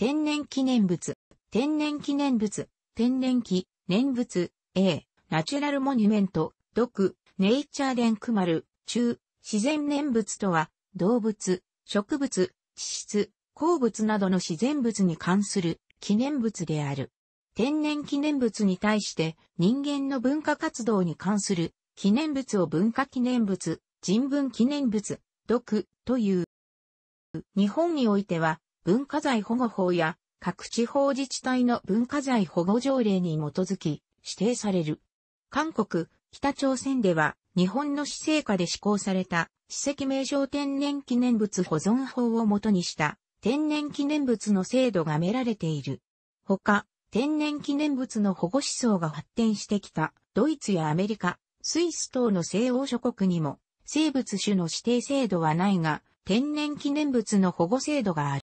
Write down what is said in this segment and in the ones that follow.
天然記念物、天然記念物、天然記念物、A、ナチュラルモニュメント、毒、ネイチャーデンクマル、中、自然念仏とは、動物、植物、地質、鉱物などの自然物に関する記念物である。天然記念物に対して人間の文化活動に関する記念物を文化記念物、人文記念物、毒という。日本においては文化財保護法や各地方自治体の文化財保護条例に基づき指定される。韓国、北朝鮮では日本の施政下で施行された史跡名称天然記念物保存法をもとにした天然記念物の制度がめられている。他、天然記念物の保護思想が発展してきたドイツやアメリカ、スイス等の西欧諸国にも生物種の指定制度はないが天然記念物の保護制度がある。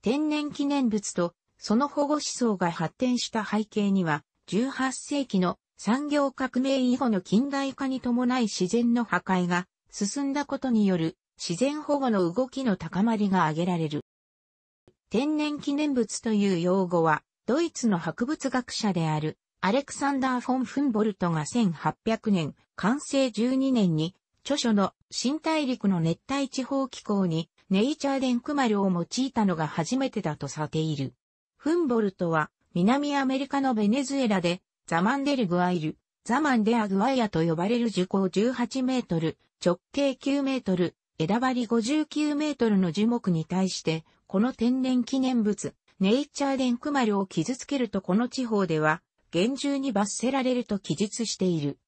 天然記念物と、その保護思想が発展した背景には、18世紀の産業革命以後の近代化に伴い自然の破壊が進んだことによる自然保護の動きの高まりが挙げられる。天然記念物という用語は、ドイツの博物学者であるアレクサンダー・フォン・フンボルトが1800年、完成12年に、著書の新大陸の熱帯地方気候にネイチャーデンクマルを用いたのが初めてだとされている。フンボルトは、南アメリカのベネズエラで、ザマンデルグアイル、ザマンデアグアイアと呼ばれる樹高18メートル、直径9メートル、枝張り59メートルの樹木に対して、この天然記念物、ネイチャーデンクマルを傷つけるとこの地方では、厳重に罰せられると記述している。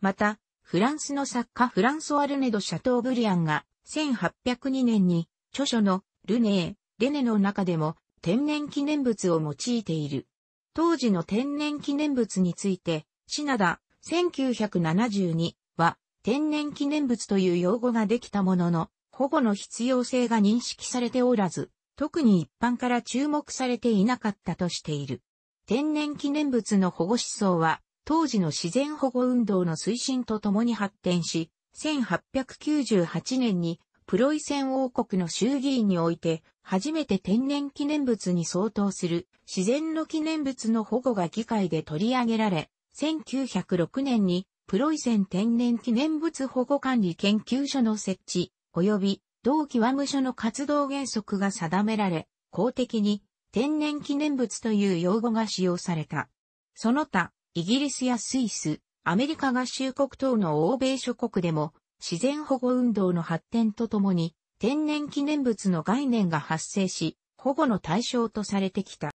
また、フランスの作家フランソワルネド・シャトーブリアンが、1802年に著書のルネー、レネの中でも天然記念物を用いている。当時の天然記念物について、シナダ1972は天然記念物という用語ができたものの、保護の必要性が認識されておらず、特に一般から注目されていなかったとしている。天然記念物の保護思想は、当時の自然保護運動の推進とともに発展し、1898年にプロイセン王国の衆議院において初めて天然記念物に相当する自然の記念物の保護が議会で取り上げられ、1906年にプロイセン天然記念物保護管理研究所の設置及び同期は無所の活動原則が定められ、公的に天然記念物という用語が使用された。その他、イギリスやスイス、アメリカ合衆国等の欧米諸国でも、自然保護運動の発展とともに、天然記念物の概念が発生し、保護の対象とされてきた。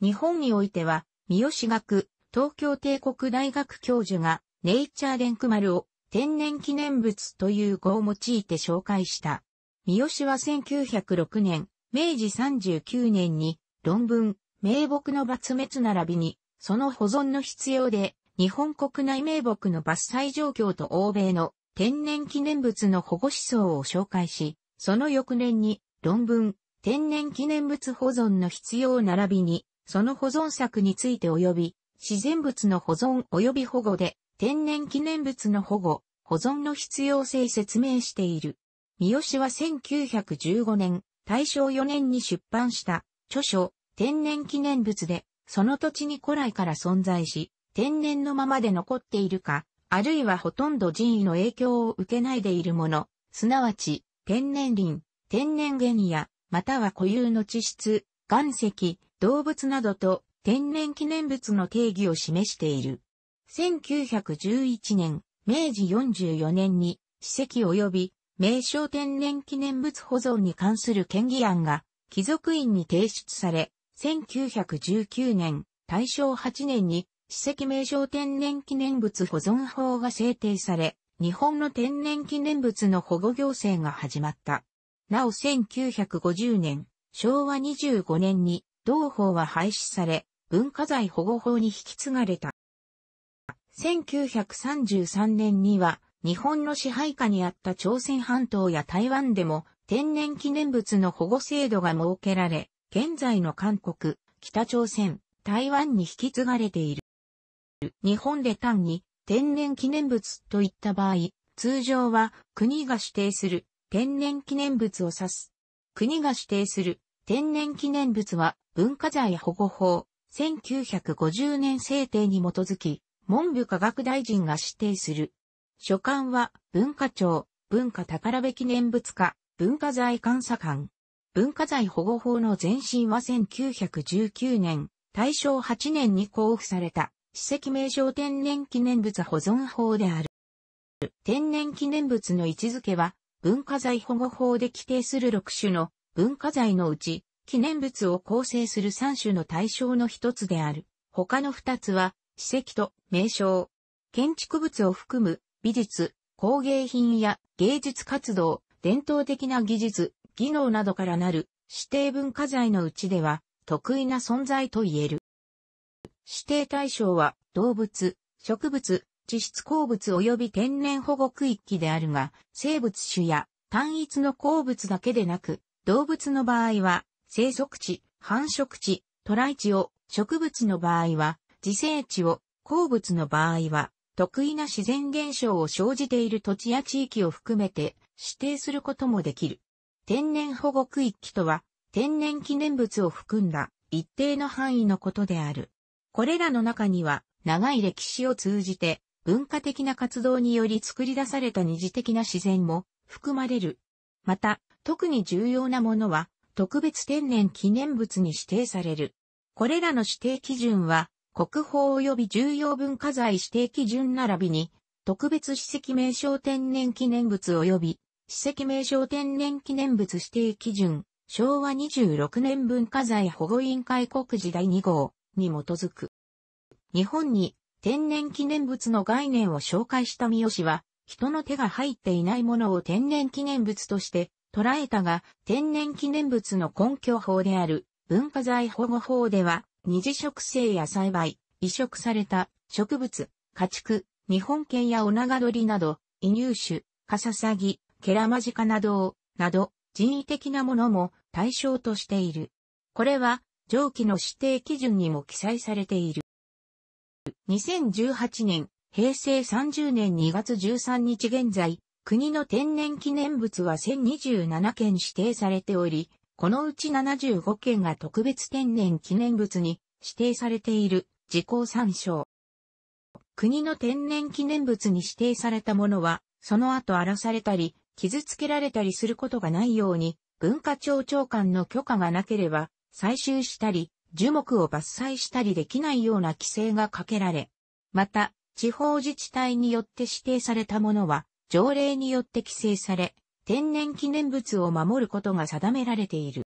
日本においては、三好学、東京帝国大学教授が、ネイチャーレンクマルを天然記念物という語を用いて紹介した。三好は1906年、明治39年に論文、名木の伐滅並びに、その保存の必要で、日本国内名木の伐採状況と欧米の天然記念物の保護思想を紹介し、その翌年に論文、天然記念物保存の必要並びに、その保存策について及び、自然物の保存及び保護で、天然記念物の保護、保存の必要性説明している。三好は1915年、大正4年に出版した著書、天然記念物で、その土地に古来から存在し、天然のままで残っているか、あるいはほとんど人為の影響を受けないでいるもの、すなわち、天然林、天然原野、または固有の地質、岩石、動物などと天然記念物の定義を示している。1911年、明治44年に、史跡及び名称天然記念物保存に関する権議案が貴族院に提出され、1919年、大正8年に史跡名称天然記念物保存法が制定され、日本の天然記念物の保護行政が始まった。なお1950年、昭和25年に同法は廃止され、文化財保護法に引き継がれた。1933年には、日本の支配下にあった朝鮮半島や台湾でも天然記念物の保護制度が設けられ、現在の韓国、北朝鮮、台湾に引き継がれている。日本で単に天然記念物といった場合、通常は国が指定する天然記念物を指す。国が指定する天然記念物は文化財保護法1950年制定に基づき、文部科学大臣が指定する。所管は文化庁、文化宝部記念物課、文化財監査官。文化財保護法の前身は1919年、大正8年に交付された史跡名称天然記念物保存法である。天然記念物の位置づけは、文化財保護法で規定する6種の文化財のうち、記念物を構成する3種の対象の一つである。他の2つは、史跡と名称。建築物を含む美術、工芸品や芸術活動、伝統的な技術、技能などからなる指定文化財のうちでは、得意な存在と言える。指定対象は動物、植物、地質鉱物及び天然保護区域であるが、生物種や単一の鉱物だけでなく、動物の場合は生息地、繁殖地、ラ来地を、植物の場合は自生地を、鉱物の場合は得意な自然現象を生じている土地や地域を含めて指定することもできる。天然保護区域とは、天然記念物を含んだ一定の範囲のことである。これらの中には、長い歴史を通じて、文化的な活動により作り出された二次的な自然も含まれる。また、特に重要なものは、特別天然記念物に指定される。これらの指定基準は、国宝及び重要文化財指定基準並びに、特別史跡名称天然記念物及び、史跡名称天然記念物指定基準、昭和26年文化財保護委員会告示第2号、に基づく。日本に天然記念物の概念を紹介した三好は、人の手が入っていないものを天然記念物として捉えたが、天然記念物の根拠法である文化財保護法では、二次植生や栽培、移植された植物、家畜、日本犬やオナガドリなど、移入種、カササギ、ケラマジカなどを、など、人為的なものも対象としている。これは上記の指定基準にも記載されている。2018年、平成30年2月13日現在、国の天然記念物は1027件指定されており、このうち75件が特別天然記念物に指定されている事項参照。国の天然記念物に指定されたものは、その後荒らされたり、傷つけられたりすることがないように、文化庁長官の許可がなければ、採集したり、樹木を伐採したりできないような規制がかけられ、また、地方自治体によって指定されたものは、条例によって規制され、天然記念物を守ることが定められている。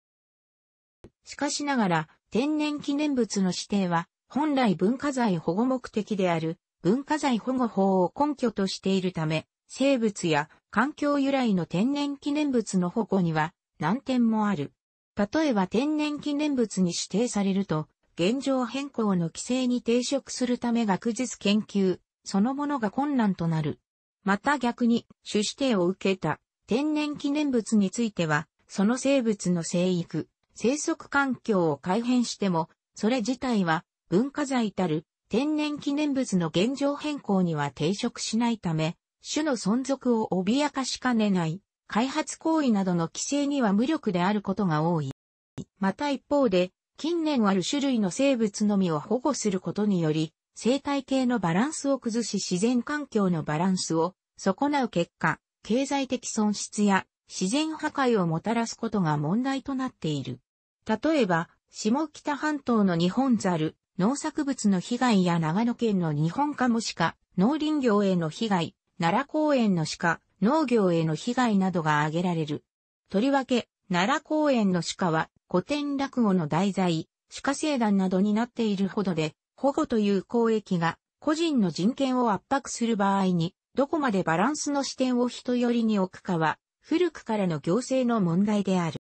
しかしながら、天然記念物の指定は、本来文化財保護目的である文化財保護法を根拠としているため、生物や環境由来の天然記念物の保護には難点もある。例えば天然記念物に指定されると、現状変更の規制に抵触するため学術研究、そのものが困難となる。また逆に、種指定を受けた天然記念物については、その生物の生育、生息環境を改変しても、それ自体は文化財たる天然記念物の現状変更には抵触しないため、種の存続を脅かしかねない開発行為などの規制には無力であることが多い。また一方で、近年ある種類の生物のみを保護することにより、生態系のバランスを崩し自然環境のバランスを損なう結果、経済的損失や自然破壊をもたらすことが問題となっている。例えば、下北半島の日本ザル、農作物の被害や長野県の日本カモシカ、農林業への被害、奈良公園の鹿、農業への被害などが挙げられる。とりわけ、奈良公園の鹿は古典落語の題材、鹿生団などになっているほどで、保護という公益が個人の人権を圧迫する場合に、どこまでバランスの視点を人寄りに置くかは、古くからの行政の問題である。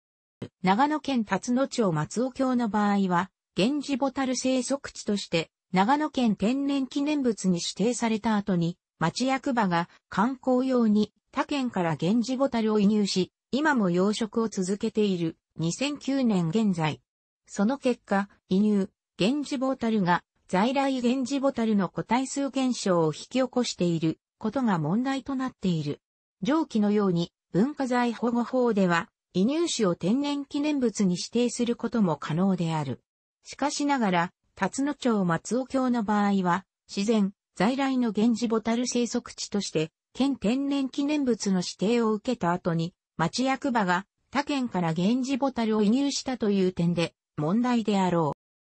長野県辰野町松尾橋の場合は、源氏ボタル生息地として、長野県天然記念物に指定された後に、町役場が観光用に他県から源氏ボタルを輸入し、今も養殖を続けている2009年現在。その結果、移入、源氏ボタルが在来源氏ボタルの個体数減少を引き起こしていることが問題となっている。上記のように文化財保護法では、移入種を天然記念物に指定することも可能である。しかしながら、辰野町松尾教の場合は、自然、在来の源氏ボタル生息地として県天然記念物の指定を受けた後に、町役場が他県から源氏ボタルを移入したという点で問題であろ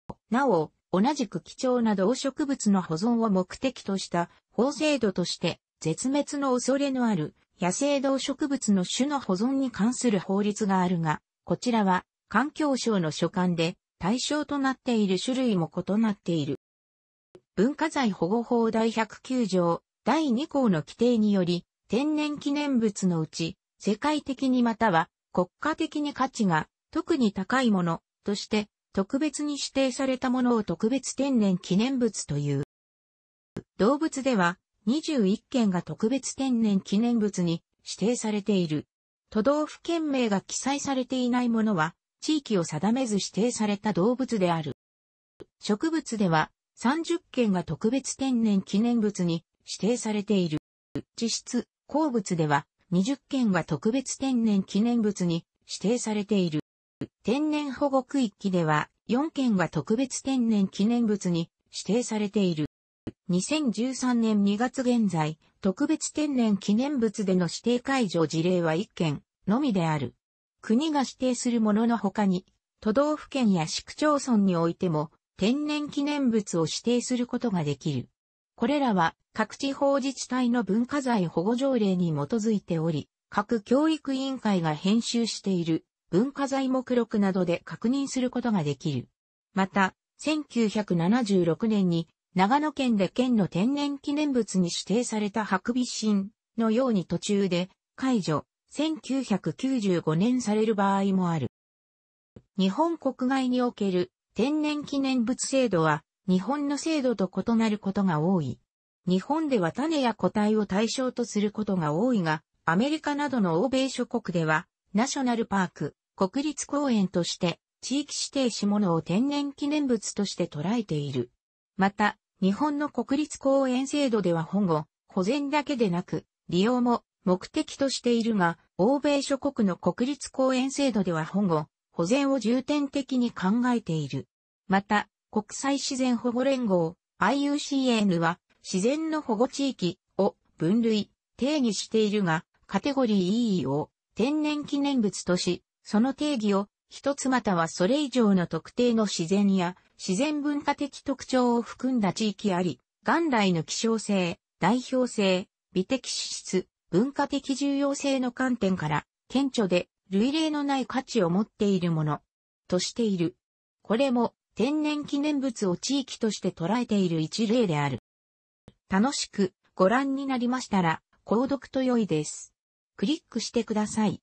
う。なお、同じく貴重な動植物の保存を目的とした法制度として絶滅の恐れのある野生動植物の種の保存に関する法律があるが、こちらは環境省の所管で対象となっている種類も異なっている。文化財保護法第109条第2項の規定により、天然記念物のうち、世界的にまたは国家的に価値が特に高いものとして特別に指定されたものを特別天然記念物という。動物では21件が特別天然記念物に指定されている。都道府県名が記載されていないものは地域を定めず指定された動物である。植物では30件が特別天然記念物に指定されている。地質、鉱物では20件は特別天然記念物に指定されている。天然保護区域では4件は特別天然記念物に指定されている。2013年2月現在、特別天然記念物での指定解除事例は1件のみである。国が指定するものの他に、都道府県や市区町村においても天然記念物を指定することができる。これらは各地方自治体の文化財保護条例に基づいており、各教育委員会が編集している文化財目録などで確認することができる。また、1976年に長野県で県の天然記念物に指定されたハクビシンのように途中で解除、1995年される場合もある。日本国外における天然記念物制度は日本の制度と異なることが多い。日本では種や個体を対象とすることが多いが、アメリカなどの欧米諸国では、ナショナルパーク、国立公園として、地域指定し物を天然記念物として捉えている。また、日本の国立公園制度では保護、保全だけでなく、利用も目的としているが、欧米諸国の国立公園制度では保護、保全を重点的に考えている。また、国際自然保護連合 IUCN は自然の保護地域を分類、定義しているが、カテゴリー EE を天然記念物とし、その定義を一つまたはそれ以上の特定の自然や自然文化的特徴を含んだ地域あり、元来の希少性、代表性、美的資質、文化的重要性の観点から、顕著で類例のない価値を持っているもの、としている。これも天然記念物を地域として捉えている一例である。楽しくご覧になりましたら、購読と良いです。クリックしてください。